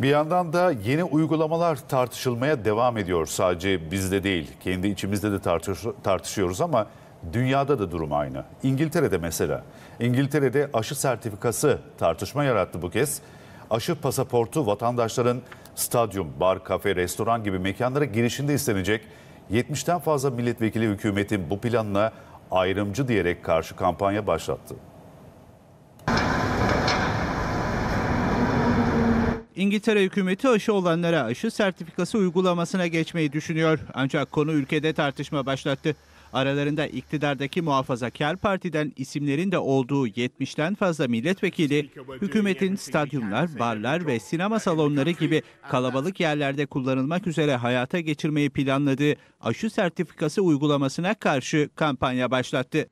Bir yandan da yeni uygulamalar tartışılmaya devam ediyor. Sadece bizde değil, kendi içimizde de tartış tartışıyoruz ama dünyada da durum aynı. İngiltere'de mesela, İngiltere'de aşı sertifikası tartışma yarattı bu kez. Aşı pasaportu vatandaşların stadyum, bar, kafe, restoran gibi mekanlara girişinde istenecek. 70'ten fazla milletvekili hükümetin bu planına ayrımcı diyerek karşı kampanya başlattı. İngiltere hükümeti aşı olanlara aşı sertifikası uygulamasına geçmeyi düşünüyor. Ancak konu ülkede tartışma başlattı. Aralarında iktidardaki muhafazakar partiden isimlerin de olduğu 70'ten fazla milletvekili, hükümetin stadyumlar, barlar ve sinema salonları gibi kalabalık yerlerde kullanılmak üzere hayata geçirmeyi planladığı aşı sertifikası uygulamasına karşı kampanya başlattı.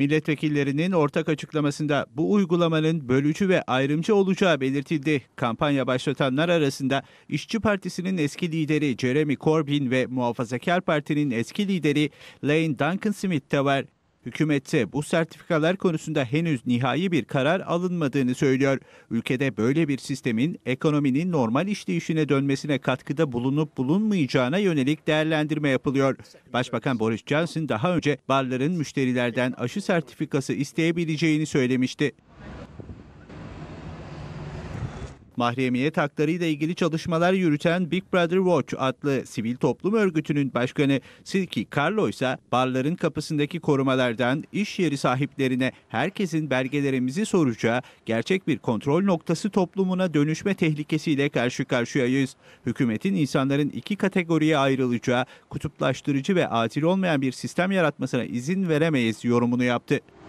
Milletvekillerinin ortak açıklamasında bu uygulamanın bölücü ve ayrımcı olacağı belirtildi. Kampanya başlatanlar arasında İşçi Partisi'nin eski lideri Jeremy Corbyn ve Muhafazakar Parti'nin eski lideri Lane Duncan Smith de var. Hükümette bu sertifikalar konusunda henüz nihai bir karar alınmadığını söylüyor. Ülkede böyle bir sistemin ekonominin normal işleyişine dönmesine katkıda bulunup bulunmayacağına yönelik değerlendirme yapılıyor. Başbakan Boris Johnson daha önce barların müşterilerden aşı sertifikası isteyebileceğini söylemişti. Mahremiyet ile ilgili çalışmalar yürüten Big Brother Watch adlı sivil toplum örgütünün başkanı Silki Carlo ise barların kapısındaki korumalardan iş yeri sahiplerine herkesin belgelerimizi soracağı gerçek bir kontrol noktası toplumuna dönüşme tehlikesiyle karşı karşıyayız. Hükümetin insanların iki kategoriye ayrılacağı kutuplaştırıcı ve atil olmayan bir sistem yaratmasına izin veremeyiz yorumunu yaptı.